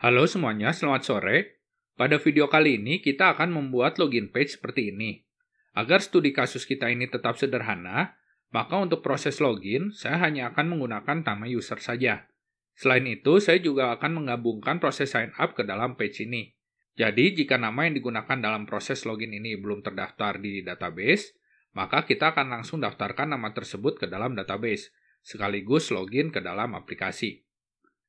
Halo semuanya, selamat sore. Pada video kali ini kita akan membuat login page seperti ini. Agar studi kasus kita ini tetap sederhana, maka untuk proses login saya hanya akan menggunakan nama user saja. Selain itu, saya juga akan menggabungkan proses sign up ke dalam page ini. Jadi, jika nama yang digunakan dalam proses login ini belum terdaftar di database, maka kita akan langsung daftarkan nama tersebut ke dalam database, sekaligus login ke dalam aplikasi.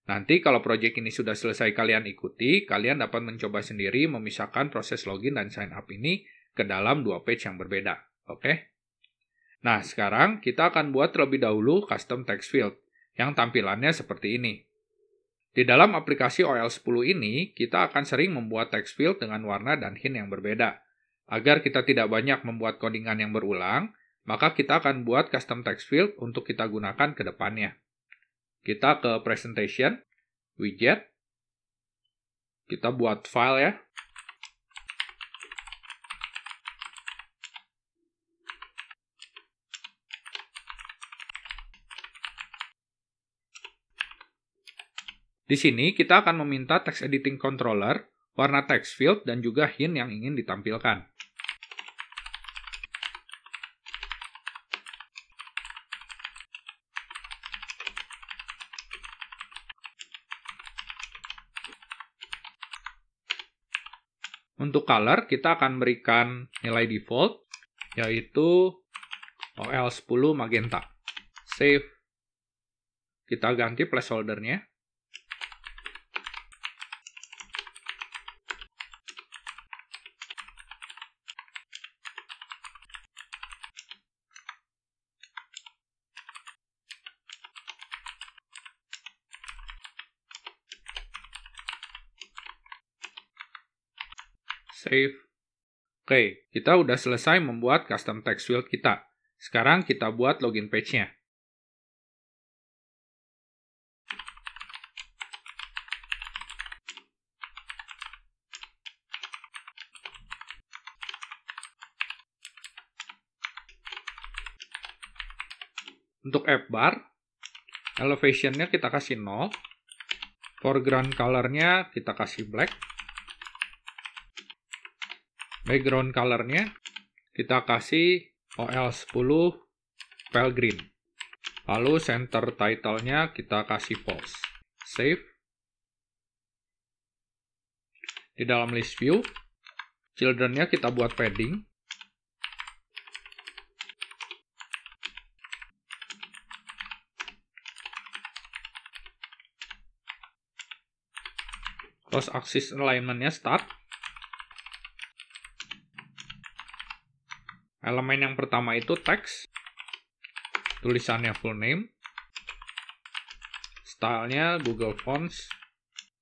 Nanti kalau proyek ini sudah selesai kalian ikuti, kalian dapat mencoba sendiri memisahkan proses login dan sign up ini ke dalam dua page yang berbeda. Oke? Nah, sekarang kita akan buat terlebih dahulu custom text field yang tampilannya seperti ini. Di dalam aplikasi OL10 ini, kita akan sering membuat text field dengan warna dan hint yang berbeda. Agar kita tidak banyak membuat codingan yang berulang, maka kita akan buat custom text field untuk kita gunakan ke depannya. Kita ke presentation, widget. Kita buat file ya. Di sini kita akan meminta text editing controller, warna text field, dan juga hint yang ingin ditampilkan. Untuk color, kita akan berikan nilai default, yaitu OL10 magenta. Save. Kita ganti placeholder-nya. save. Oke, kita udah selesai membuat custom text field kita. Sekarang kita buat login page-nya. Untuk app bar, elevation-nya kita kasih 0, foreground color-nya kita kasih black, background colornya kita kasih OL10 pale green. Lalu center title-nya kita kasih false. Save. Di dalam list view, children-nya kita buat padding. Cross axis alignment-nya start. Elemen yang pertama itu teks, tulisannya full name, stylenya Google Fonts,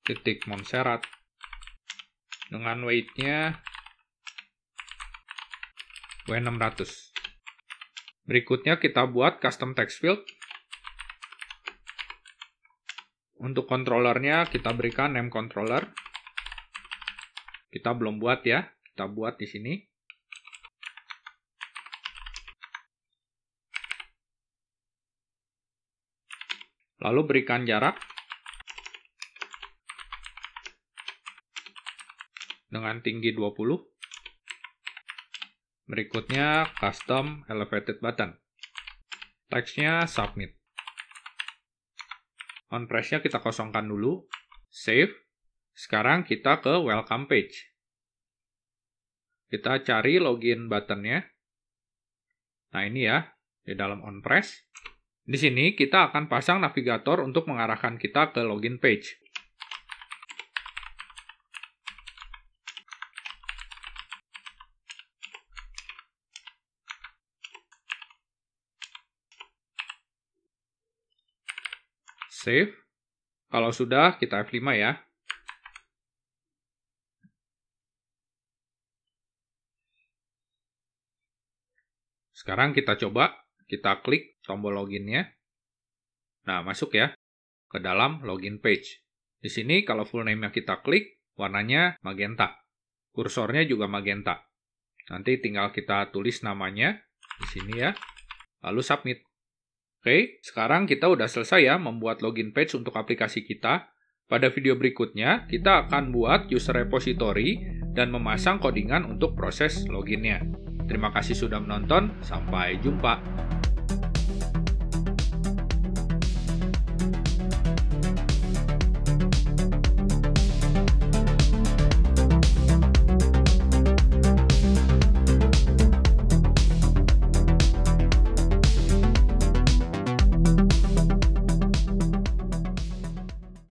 titik Montserrat, dengan weightnya W600. Berikutnya kita buat custom text field. Untuk kontrolernya kita berikan name controller. Kita belum buat ya, kita buat di sini Lalu berikan jarak dengan tinggi 20. Berikutnya custom elevated button. Teksnya submit. On press-nya kita kosongkan dulu. Save. Sekarang kita ke welcome page. Kita cari login buttonnya. Nah ini ya, di dalam on press. Di sini kita akan pasang navigator untuk mengarahkan kita ke login page. Save. Kalau sudah, kita F5 ya. Sekarang kita coba kita klik tombol loginnya. Nah, masuk ya ke dalam login page. Di sini kalau full name-nya kita klik, warnanya magenta. Kursornya juga magenta. Nanti tinggal kita tulis namanya di sini ya. Lalu submit. Oke, sekarang kita udah selesai ya membuat login page untuk aplikasi kita. Pada video berikutnya, kita akan buat user repository dan memasang codingan untuk proses loginnya. Terima kasih sudah menonton, sampai jumpa.